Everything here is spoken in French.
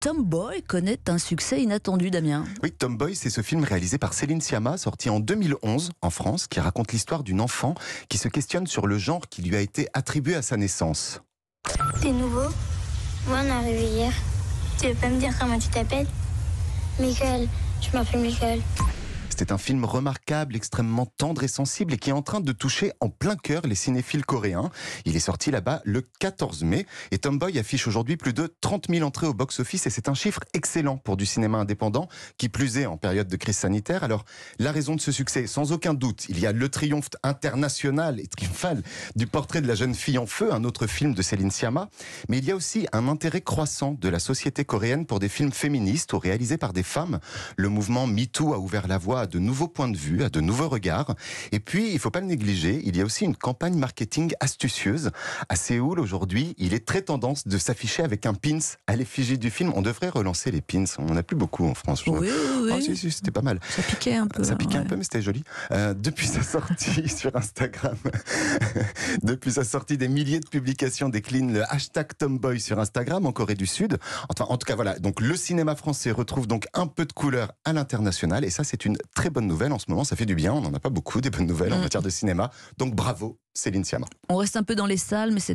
Tomboy connaît un succès inattendu, Damien. Oui, Tomboy, c'est ce film réalisé par Céline Sciamma, sorti en 2011 en France, qui raconte l'histoire d'une enfant qui se questionne sur le genre qui lui a été attribué à sa naissance. C'est nouveau Moi, on est arrivé hier. Tu veux pas me dire comment tu t'appelles Michael, je m'appelle Michael. C'est un film remarquable, extrêmement tendre et sensible et qui est en train de toucher en plein cœur les cinéphiles coréens. Il est sorti là-bas le 14 mai et Tomboy affiche aujourd'hui plus de 30 000 entrées au box-office et c'est un chiffre excellent pour du cinéma indépendant qui plus est en période de crise sanitaire. Alors la raison de ce succès, sans aucun doute, il y a le triomphe international et triomphal du portrait de la jeune fille en feu, un autre film de Céline Sciamma, mais il y a aussi un intérêt croissant de la société coréenne pour des films féministes ou réalisés par des femmes. Le mouvement MeToo a ouvert la voie à de nouveaux points de vue, à de nouveaux regards. Et puis, il faut pas le négliger, il y a aussi une campagne marketing astucieuse. À Séoul, aujourd'hui, il est très tendance de s'afficher avec un pins à l'effigie du film. On devrait relancer les pins. On n'en a plus beaucoup en France. Oui, oui. oui. Ah, c'était pas mal. Ça piquait un peu. Ça piquait hein, un peu, mais c'était joli. Euh, depuis sa sortie sur Instagram, depuis sa sortie, des milliers de publications déclinent le hashtag Tomboy sur Instagram en Corée du Sud. Enfin, en tout cas, voilà. Donc, le cinéma français retrouve donc un peu de couleur à l'international. Et ça, c'est une très bonnes nouvelles en ce moment, ça fait du bien, on n'en a pas beaucoup des bonnes nouvelles en mm. matière de cinéma. Donc bravo Céline Sciamma. On reste un peu dans les salles, mais c'est